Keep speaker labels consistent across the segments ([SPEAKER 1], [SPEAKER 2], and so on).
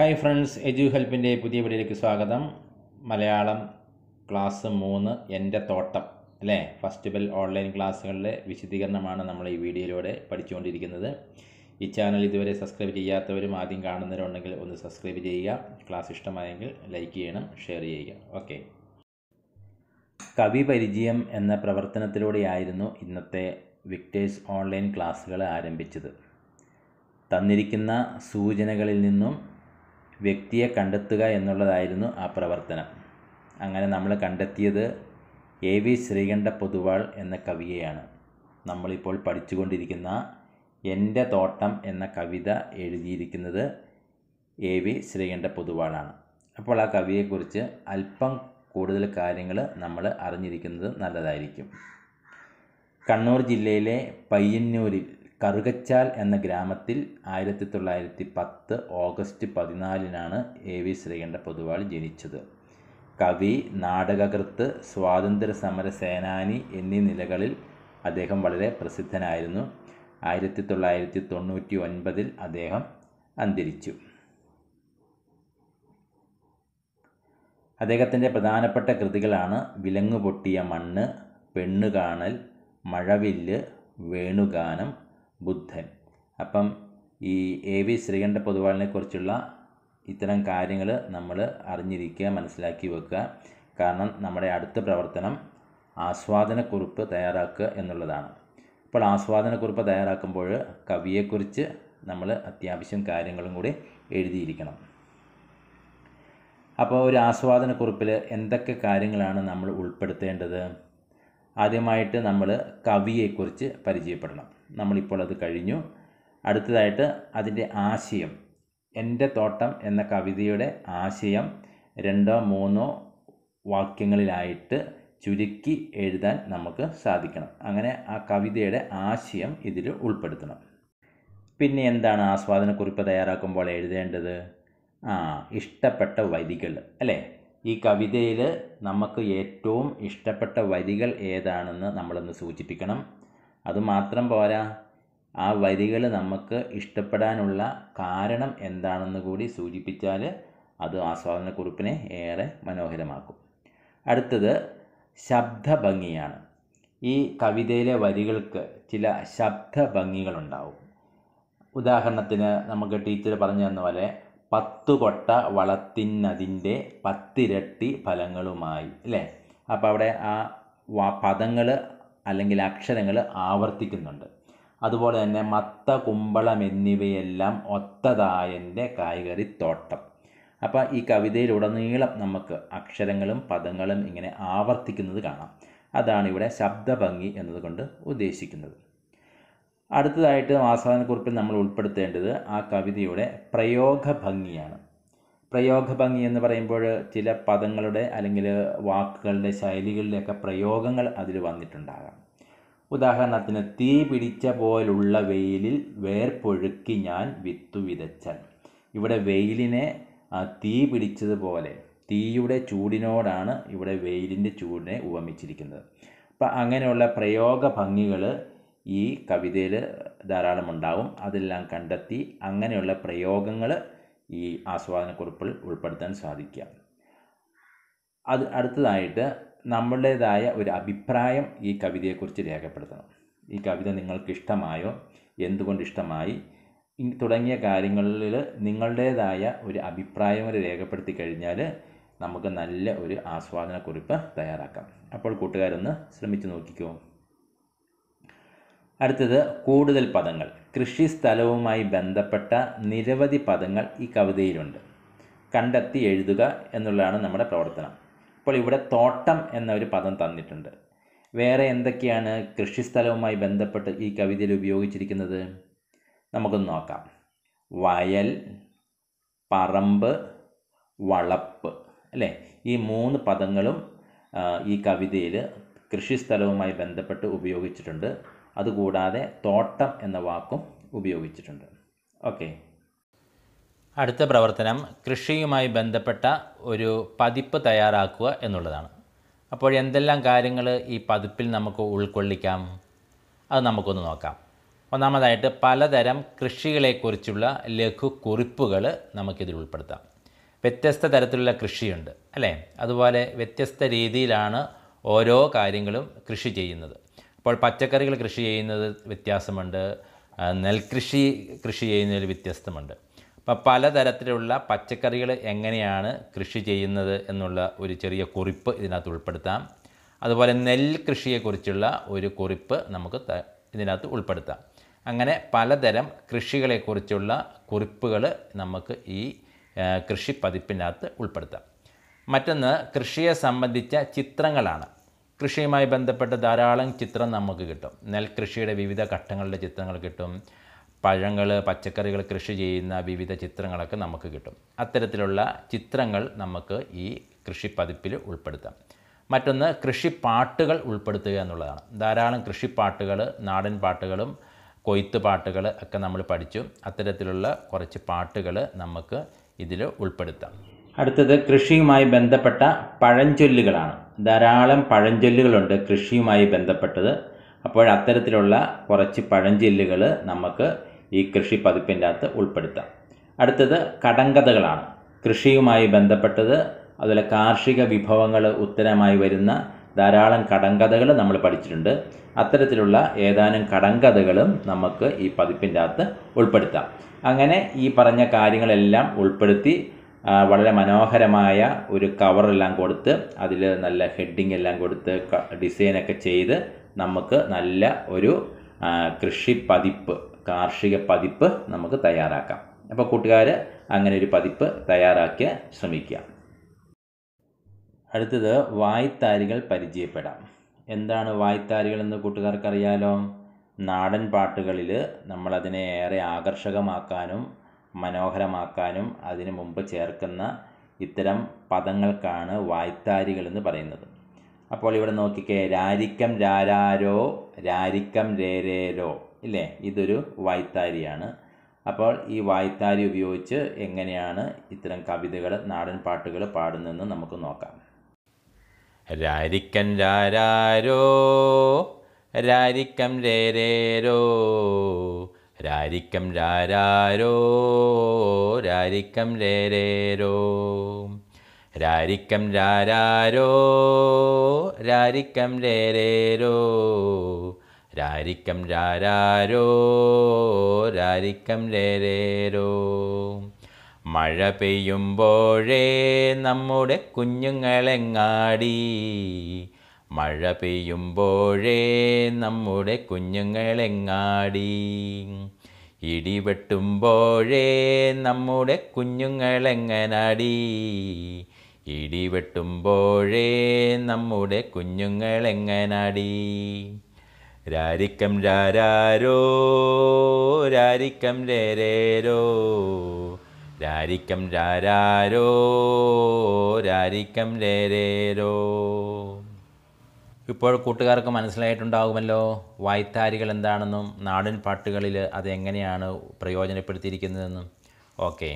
[SPEAKER 1] hi friends എജു ഹെൽപ്പിൻ്റെ പുതിയ വീഡിയോയിലേക്ക് സ്വാഗതം മലയാളം ക്ലാസ് മൂന്ന് എൻ്റെ തോട്ടം അല്ലേ ഫസ്റ്റ് ബെൽ ഓൺലൈൻ ക്ലാസ്സുകളിലെ വിശദീകരണമാണ് നമ്മൾ ഈ വീഡിയോയിലൂടെ പഠിച്ചുകൊണ്ടിരിക്കുന്നത് ഈ ചാനൽ ഇതുവരെ സബ്സ്ക്രൈബ് ചെയ്യാത്തവരും ആദ്യം കാണുന്നവരുണ്ടെങ്കിൽ ഒന്ന് സബ്സ്ക്രൈബ് ചെയ്യുക ക്ലാസ് ഇഷ്ടമായെങ്കിൽ ലൈക്ക് ചെയ്യണം ഷെയർ ചെയ്യുക ഓക്കെ കവി പരിചയം എന്ന പ്രവർത്തനത്തിലൂടെയായിരുന്നു ഇന്നത്തെ വിക്ടേഴ്സ് ഓൺലൈൻ ക്ലാസ്സുകൾ ആരംഭിച്ചത് തന്നിരിക്കുന്ന സൂചനകളിൽ നിന്നും വ്യക്തിയെ കണ്ടെത്തുക എന്നുള്ളതായിരുന്നു ആ പ്രവർത്തനം അങ്ങനെ നമ്മൾ കണ്ടെത്തിയത് എ വി ശ്രീകണ്ഠ പൊതുവാൾ എന്ന കവിയെയാണ് നമ്മളിപ്പോൾ പഠിച്ചുകൊണ്ടിരിക്കുന്ന എൻ്റെ തോട്ടം എന്ന കവിത എഴുതിയിരിക്കുന്നത് എ വി ശ്രീകണ്ഠ പൊതുവാളാണ് അപ്പോൾ ആ കവിയെക്കുറിച്ച് അല്പം കൂടുതൽ കാര്യങ്ങൾ നമ്മൾ അറിഞ്ഞിരിക്കുന്നത് നല്ലതായിരിക്കും കണ്ണൂർ ജില്ലയിലെ പയ്യന്നൂരിൽ കറുകച്ചാൽ എന്ന ഗ്രാമത്തിൽ ആയിരത്തി തൊള്ളായിരത്തി പത്ത് ഓഗസ്റ്റ് പതിനാലിനാണ് എ വി ശ്രീകണ്ഠ പൊതുവാൾ ജനിച്ചത് കവി നാടകകൃത്ത് സ്വാതന്ത്ര്യ സമര സേനാനി എന്നീ നിലകളിൽ അദ്ദേഹം വളരെ പ്രസിദ്ധനായിരുന്നു ആയിരത്തി തൊള്ളായിരത്തി തൊണ്ണൂറ്റി ഒൻപതിൽ അദ്ദേഹം അന്തരിച്ചു അദ്ദേഹത്തിൻ്റെ പ്രധാനപ്പെട്ട കൃതികളാണ് വിലങ്ങുപൊട്ടിയ മണ്ണ് പെണ്ണുകാണൽ മഴവില്ല് വേണുഗാനം ബുദ്ധൻ അപ്പം ഈ എ വി ശ്രീകണ്ഠ പൊതുവാളിനെ കുറിച്ചുള്ള ഇത്തരം കാര്യങ്ങൾ നമ്മൾ അറിഞ്ഞിരിക്കുക മനസ്സിലാക്കി വെക്കുക കാരണം നമ്മുടെ അടുത്ത പ്രവർത്തനം ആസ്വാദനക്കുറിപ്പ് തയ്യാറാക്കുക എന്നുള്ളതാണ് അപ്പോൾ ആസ്വാദനക്കുറിപ്പ് തയ്യാറാക്കുമ്പോൾ കവിയെക്കുറിച്ച് നമ്മൾ അത്യാവശ്യം കാര്യങ്ങളും കൂടി എഴുതിയിരിക്കണം അപ്പോൾ ഒരു ആസ്വാദനക്കുറിപ്പിൽ എന്തൊക്കെ കാര്യങ്ങളാണ് നമ്മൾ ഉൾപ്പെടുത്തേണ്ടത് ആദ്യമായിട്ട് നമ്മൾ കവിയെക്കുറിച്ച് പരിചയപ്പെടണം നമ്മളിപ്പോൾ അത് കഴിഞ്ഞു അടുത്തതായിട്ട് അതിൻ്റെ ആശയം എൻ്റെ തോട്ടം എന്ന കവിതയുടെ ആശയം രണ്ടോ മൂന്നോ വാക്യങ്ങളിലായിട്ട് ചുരുക്കി എഴുതാൻ നമുക്ക് സാധിക്കണം അങ്ങനെ ആ കവിതയുടെ ആശയം ഇതിൽ ഉൾപ്പെടുത്തണം പിന്നെ എന്താണ് ആസ്വാദനക്കുറിപ്പ് തയ്യാറാക്കുമ്പോൾ എഴുതേണ്ടത് ആ ഇഷ്ടപ്പെട്ട വരികൾ അല്ലേ ഈ കവിതയിൽ നമുക്ക് ഏറ്റവും ഇഷ്ടപ്പെട്ട വരികൾ ഏതാണെന്ന് നമ്മളൊന്ന് സൂചിപ്പിക്കണം അതുമാത്രം പോരാ ആ വരികൾ നമുക്ക് ഇഷ്ടപ്പെടാനുള്ള കാരണം എന്താണെന്ന് കൂടി സൂചിപ്പിച്ചാൽ അത് ആസ്വാദനക്കുറിപ്പിനെ ഏറെ മനോഹരമാക്കും അടുത്തത് ശബ്ദഭംഗിയാണ് ഈ കവിതയിലെ വരികൾക്ക് ചില ശബ്ദഭംഗികളുണ്ടാവും ഉദാഹരണത്തിന് നമുക്ക് ടീച്ചർ പറഞ്ഞു തന്ന പോലെ പത്തു കൊട്ട വളത്തിനതിൻ്റെ പത്തിരട്ടി ഫലങ്ങളുമായി അല്ലേ അപ്പോൾ അവിടെ ആ പദങ്ങൾ അല്ലെങ്കിൽ അക്ഷരങ്ങൾ ആവർത്തിക്കുന്നുണ്ട് അതുപോലെ തന്നെ മത്ത കുമ്പളം എന്നിവയെല്ലാം ഒത്തതായൻ്റെ കായ്കറി തോട്ടം അപ്പോൾ ഈ കവിതയിലുടനീളം നമുക്ക് അക്ഷരങ്ങളും പദങ്ങളും ഇങ്ങനെ ആവർത്തിക്കുന്നത് കാണാം അതാണ് ഇവിടെ ശബ്ദഭംഗി എന്നതുകൊണ്ട് ഉദ്ദേശിക്കുന്നത് അടുത്തതായിട്ട് ആസ്വാദനക്കുറിപ്പിൽ നമ്മൾ ഉൾപ്പെടുത്തേണ്ടത് ആ കവിതയുടെ പ്രയോഗഭംഗിയാണ് പ്രയോഗഭംഗി എന്ന് പറയുമ്പോൾ ചില പദങ്ങളുടെ അല്ലെങ്കിൽ വാക്കുകളുടെ ശൈലികളിലൊക്കെ പ്രയോഗങ്ങൾ അതിൽ വന്നിട്ടുണ്ടാകാം ഉദാഹരണത്തിന് തീ പിടിച്ച പോലുള്ള വെയിലിൽ വേർപ്പൊഴുക്കി ഞാൻ വിത്തു വിതച്ചാൽ ഇവിടെ വെയിലിനെ തീ പിടിച്ചതുപോലെ തീയുടെ ചൂടിനോടാണ് ഇവിടെ വെയിലിൻ്റെ ചൂടിനെ ഉപമിച്ചിരിക്കുന്നത് അപ്പം അങ്ങനെയുള്ള പ്രയോഗ ഭംഗികൾ ഈ കവിതയിൽ ഉണ്ടാകും അതെല്ലാം കണ്ടെത്തി അങ്ങനെയുള്ള പ്രയോഗങ്ങൾ ഈ ആസ്വാദനക്കുറിപ്പിൽ ഉൾപ്പെടുത്താൻ സാധിക്കുക അത് അടുത്തതായിട്ട് നമ്മളുടേതായ ഒരു അഭിപ്രായം ഈ കവിതയെക്കുറിച്ച് രേഖപ്പെടുത്തണം ഈ കവിത നിങ്ങൾക്ക് ഇഷ്ടമായോ എന്തുകൊണ്ട് ഇഷ്ടമായി തുടങ്ങിയ കാര്യങ്ങളിൽ നിങ്ങളുടേതായ ഒരു അഭിപ്രായം വരെ രേഖപ്പെടുത്തി കഴിഞ്ഞാൽ നമുക്ക് നല്ല ഒരു ആസ്വാദനക്കുറിപ്പ് തയ്യാറാക്കാം അപ്പോൾ കൂട്ടുകാരൊന്ന് ശ്രമിച്ചു നോക്കിക്കോ അടുത്തത് കൂടുതൽ പദങ്ങൾ കൃഷി സ്ഥലവുമായി ബന്ധപ്പെട്ട നിരവധി പദങ്ങൾ ഈ കവിതയിലുണ്ട് കണ്ടെത്തി എഴുതുക എന്നുള്ളതാണ് നമ്മുടെ പ്രവർത്തനം അപ്പോൾ ഇവിടെ തോട്ടം എന്ന ഒരു പദം തന്നിട്ടുണ്ട് വേറെ എന്തൊക്കെയാണ് കൃഷി സ്ഥലവുമായി ബന്ധപ്പെട്ട് ഈ കവിതയിൽ ഉപയോഗിച്ചിരിക്കുന്നത് നമുക്കൊന്ന് നോക്കാം വയൽ പറമ്പ് വളപ്പ് അല്ലേ ഈ മൂന്ന് പദങ്ങളും ഈ കവിതയിൽ കൃഷി സ്ഥലവുമായി ബന്ധപ്പെട്ട് ഉപയോഗിച്ചിട്ടുണ്ട് അതുകൂടാതെ തോട്ടം എന്ന വാക്കും ഉപയോഗിച്ചിട്ടുണ്ട് ഓക്കെ അടുത്ത പ്രവർത്തനം കൃഷിയുമായി ബന്ധപ്പെട്ട ഒരു പതിപ്പ് തയ്യാറാക്കുക എന്നുള്ളതാണ് അപ്പോൾ എന്തെല്ലാം കാര്യങ്ങൾ ഈ പതിപ്പിൽ നമുക്ക് ഉൾക്കൊള്ളിക്കാം അത് നമുക്കൊന്ന് നോക്കാം ഒന്നാമതായിട്ട് പലതരം കൃഷികളെക്കുറിച്ചുള്ള ലഘു കുറിപ്പുകൾ നമുക്കിതിൽ ഉൾപ്പെടുത്താം വ്യത്യസ്ത തരത്തിലുള്ള കൃഷിയുണ്ട് അല്ലേ അതുപോലെ വ്യത്യസ്ത രീതിയിലാണ് ഓരോ കാര്യങ്ങളും കൃഷി ചെയ്യുന്നത് ഇപ്പോൾ പച്ചക്കറികൾ കൃഷി ചെയ്യുന്നത് വ്യത്യാസമുണ്ട് നെൽകൃഷി കൃഷി ചെയ്യുന്നതിൽ വ്യത്യസ്തമുണ്ട് അപ്പോൾ പലതരത്തിലുള്ള പച്ചക്കറികൾ എങ്ങനെയാണ് കൃഷി ചെയ്യുന്നത് എന്നുള്ള ഒരു ചെറിയ കുറിപ്പ് ഇതിനകത്ത് ഉൾപ്പെടുത്താം അതുപോലെ നെൽകൃഷിയെക്കുറിച്ചുള്ള ഒരു കുറിപ്പ് നമുക്ക് ഇതിനകത്ത് ഉൾപ്പെടുത്താം അങ്ങനെ പലതരം കൃഷികളെക്കുറിച്ചുള്ള കുറിപ്പുകൾ നമുക്ക് ഈ കൃഷി പതിപ്പിനകത്ത് ഉൾപ്പെടുത്താം മറ്റൊന്ന് കൃഷിയെ സംബന്ധിച്ച ചിത്രങ്ങളാണ് കൃഷിയുമായി ബന്ധപ്പെട്ട ധാരാളം ചിത്രം നമുക്ക് കിട്ടും നെൽകൃഷിയുടെ വിവിധ ഘട്ടങ്ങളുടെ ചിത്രങ്ങൾ കിട്ടും പഴങ്ങൾ പച്ചക്കറികൾ കൃഷി ചെയ്യുന്ന വിവിധ ചിത്രങ്ങളൊക്കെ നമുക്ക് കിട്ടും അത്തരത്തിലുള്ള ചിത്രങ്ങൾ നമുക്ക് ഈ കൃഷി ഉൾപ്പെടുത്താം മറ്റൊന്ന് കൃഷിപ്പാട്ടുകൾ ഉൾപ്പെടുത്തുക എന്നുള്ളതാണ് ധാരാളം കൃഷിപ്പാട്ടുകൾ നാടൻ പാട്ടുകളും കൊയ്ത്ത് പാട്ടുകൾ ഒക്കെ നമ്മൾ പഠിച്ചു അത്തരത്തിലുള്ള കുറച്ച് പാട്ടുകൾ നമുക്ക് ഇതിൽ ഉൾപ്പെടുത്താം അടുത്തത് കൃഷിയുമായി ബന്ധപ്പെട്ട പഴഞ്ചൊല്ലുകളാണ് ധാരാളം പഴഞ്ചൊല്ലുകളുണ്ട് കൃഷിയുമായി ബന്ധപ്പെട്ടത് അപ്പോൾ അത്തരത്തിലുള്ള കുറച്ച് പഴഞ്ചൊല്ലുകൾ നമുക്ക് ഈ കൃഷി പതിപ്പിൻ്റെ അകത്ത് ഉൾപ്പെടുത്താം അടുത്തത് കടങ്കഥകളാണ് കൃഷിയുമായി ബന്ധപ്പെട്ടത് അതുപോലെ കാർഷിക വിഭവങ്ങൾ ഉത്തരമായി വരുന്ന ധാരാളം കടങ്കഥകൾ നമ്മൾ പഠിച്ചിട്ടുണ്ട് അത്തരത്തിലുള്ള ഏതാനും കടങ്കഥകളും നമുക്ക് ഈ പതിപ്പിൻ്റെ അകത്ത് ഉൾപ്പെടുത്താം അങ്ങനെ ഈ പറഞ്ഞ കാര്യങ്ങളെല്ലാം ഉൾപ്പെടുത്തി വളരെ മനോഹരമായ ഒരു കവറെല്ലാം കൊടുത്ത് അതിൽ നല്ല ഹെഡിങ് എല്ലാം കൊടുത്ത് ഡിസൈനൊക്കെ ചെയ്ത് നമുക്ക് നല്ല ഒരു കൃഷി പതിപ്പ് കാർഷിക പതിപ്പ് നമുക്ക് തയ്യാറാക്കാം അപ്പോൾ കൂട്ടുകാർ അങ്ങനെ ഒരു പതിപ്പ് തയ്യാറാക്കി ശ്രമിക്കുക അടുത്തത് വായ്ത്താരികൾ പരിചയപ്പെടാം എന്താണ് വായ്ത്താരികൾ എന്ന് കൂട്ടുകാർക്കറിയാലോ നാടൻ പാട്ടുകളിൽ നമ്മളതിനെ ഏറെ ആകർഷകമാക്കാനും മനോഹരമാക്കാനും അതിനു മുമ്പ് ചേർക്കുന്ന ഇത്തരം പദങ്ങൾക്കാണ് വായ്ത്താരികളെന്ന് പറയുന്നത് അപ്പോൾ ഇവിടെ നോക്കിക്കേ രാരിക്കം രാരാരോ രാരിക്കം രേരേരോ ഇല്ലേ ഇതൊരു വായ്ത്താരിയാണ് അപ്പോൾ ഈ വായ്ത്താരി ഉപയോഗിച്ച് എങ്ങനെയാണ് ഇത്തരം കവിതകൾ നാടൻ പാട്ടുകൾ പാടുന്നതെന്ന് നമുക്ക് നോക്കാം രാരിക്കൻ രാരാരോ രാരിക്കം രേരേരോ രാരിക്കം രാരാരോ രാരിക്കം രേരേരോ രാരിക്കം രാരാരോ രാരിക്കം രേരേരോ രാരിക്കം രാരാരോ രാരിക്കം രേരേരോ മഴ പെയ്യുമ്പോഴേ നമ്മുടെ കുഞ്ഞുങ്ങളെങ്ങാടി മഴ പെയ്യുമ്പോഴേ നമ്മുടെ കുഞ്ഞുങ്ങളെങ്ങാടി ഇടിവെട്ടുമ്പോഴേ നമ്മുടെ കുഞ്ഞുങ്ങളെങ്ങനാടി ഇടിവെട്ടുമ്പോഴേ നമ്മുടെ കുഞ്ഞുങ്ങളെങ്ങനാടി രാരിക്കം രാരാരോ രാരിക്കം രേരേരോ രാരിക്കം രാരാരോ രാരിക്കം രേരേരോ ഇപ്പോൾ കൂട്ടുകാർക്ക് മനസ്സിലായിട്ടുണ്ടാകുമല്ലോ വായ്ത്താരികൾ എന്താണെന്നും നാടൻ പാട്ടുകളിൽ അതെങ്ങനെയാണ് പ്രയോജനപ്പെടുത്തിയിരിക്കുന്നതെന്നും ഓക്കെ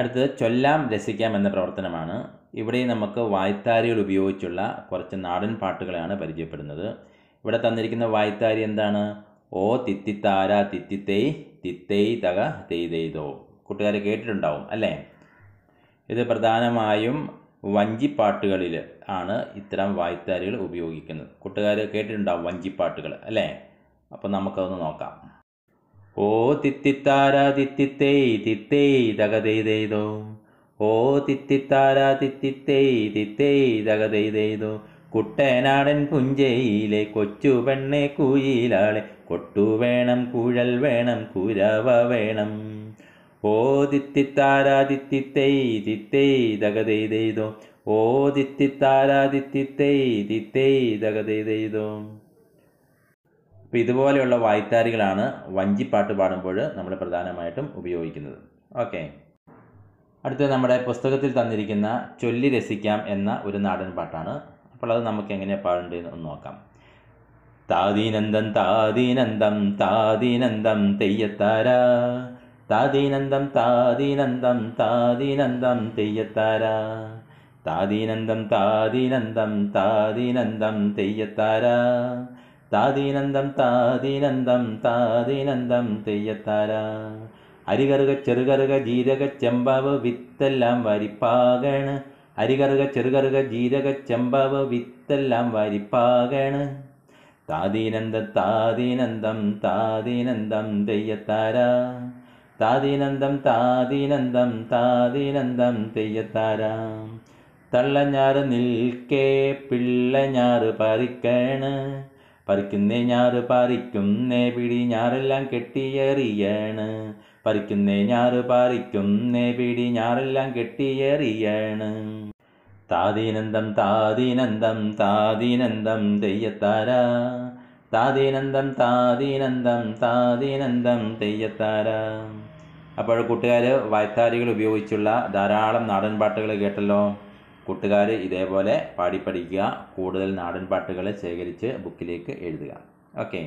[SPEAKER 1] അടുത്തത് ചൊല്ലാം രസിക്കാം എന്ന പ്രവർത്തനമാണ് ഇവിടെ നമുക്ക് വായ്ത്താരികൾ ഉപയോഗിച്ചുള്ള കുറച്ച് നാടൻ പാട്ടുകളാണ് പരിചയപ്പെടുന്നത് ഇവിടെ തന്നിരിക്കുന്ന വായ്ത്താരി എന്താണ് ഓ തിത്തിത്താര തിത്തിത്തേയ് തിത്തേയ് തക തെയ്തെയ്തോ കൂട്ടുകാർ കേട്ടിട്ടുണ്ടാവും അല്ലേ ഇത് പ്രധാനമായും വഞ്ചിപ്പാട്ടുകളിൽ ആണ് ഇത്തരം വായ്ത്താരികൾ ഉപയോഗിക്കുന്നത് കൂട്ടുകാർ കേട്ടിട്ടുണ്ടാവും വഞ്ചിപ്പാട്ടുകൾ അല്ലേ അപ്പം നമുക്കതൊന്ന് നോക്കാം ഓ തിത്തിത്താര തിത്തിത്തേയ് തിത്തേയ് തകതെയ്തെയ്തോ ഓ തിത്തിത്താര തിത്തിത്തേയ് തിത്തേയ് തകതെയ്തെയ്തോ കുട്ടനാടൻ പുഞ്ചയിലെ കൊച്ചു പെണ്ണെ കുയിലാളെ കൊട്ടു വേണം കുഴൽ വേണം കുരവ വേണം ഓ ദിത്തിത്താരാദിത്തിത്തൈ ഓ അപ്പോൾ ഇതുപോലെയുള്ള വായ്ത്താരികളാണ് വഞ്ചിപ്പാട്ട് പാടുമ്പോൾ നമ്മൾ പ്രധാനമായിട്ടും ഉപയോഗിക്കുന്നത് ഓക്കെ അടുത്ത നമ്മുടെ പുസ്തകത്തിൽ തന്നിരിക്കുന്ന ചൊല്ലി രസിക്കാം എന്ന ഒരു നാടൻ പാട്ടാണ് അപ്പോൾ അത് നമുക്ക് എങ്ങനെയാണ് പാടേണ്ടതെന്ന് ഒന്ന് നോക്കാം താദീനന്ദം താദീനന്ദം താദീനന്ദം തെയ്യത്താരാ താതീനന്ദം താതീനന്ദം താതീനന്ദം തെയ്യത്താര താതീനന്ദം താതീനന്ദം താതീനന്ദം തെയ്യത്താര താതീനന്ദം താതീനന്ദം താതീനന്ദം തെയ്യത്താര അരികറുക ചെറുകറുക ജീരക ചെമ്പാവ് വിത്തെല്ലാം വരിപ്പാകണ് അരികറുക ചെറുകറുക ജീരക ചെമ്പാവ് വിത്തെല്ലാം വരിപ്പാകണ് താതീനന്ദ താതീനന്ദം താതീനന്ദം തെയ്യത്താര താതിനന്ദം താതിനന്ദം താതിനന്ദം തെയ്യത്താരാം തള്ളഞ്ഞാറ് നിൽക്കേ പിള്ളഞ്ഞാറ് പറിക്കണ് പറിക്കുന്നേ ഞാറ് പറിക്കുന്നേ പിടി ഞാറെല്ലാം കെട്ടിയേറിയാണ് പറിക്കുന്നേ ഞാറ് പറിക്കുന്നേ പിടി ഞാറെല്ലാം കെട്ടിയേറിയാണ് താതിനന്ദം താതിനന്ദം താതിനന്ദം തെയ്യത്താരാ താതിനന്ദം താതിനന്ദം താതിനന്ദം തെയ്യത്താര അപ്പോൾ കൂട്ടുകാർ വായത്താരികൾ ഉപയോഗിച്ചുള്ള ധാരാളം നാടൻ പാട്ടുകൾ കേട്ടല്ലോ കൂട്ടുകാർ ഇതേപോലെ പാടി പഠിക്കുക കൂടുതൽ നാടൻ ശേഖരിച്ച് ബുക്കിലേക്ക് എഴുതുക ഓക്കെ